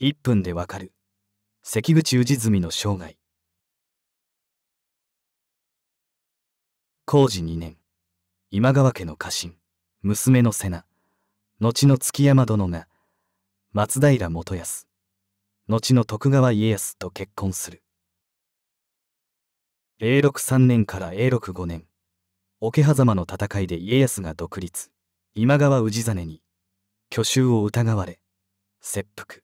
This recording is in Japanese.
1分でわかる関口氏純の生涯工事2年今川家の家臣娘の瀬名後の築山殿が松平元康後の徳川家康と結婚する永禄3年から永禄5年桶狭間の戦いで家康が独立今川氏真に去就を疑われ切腹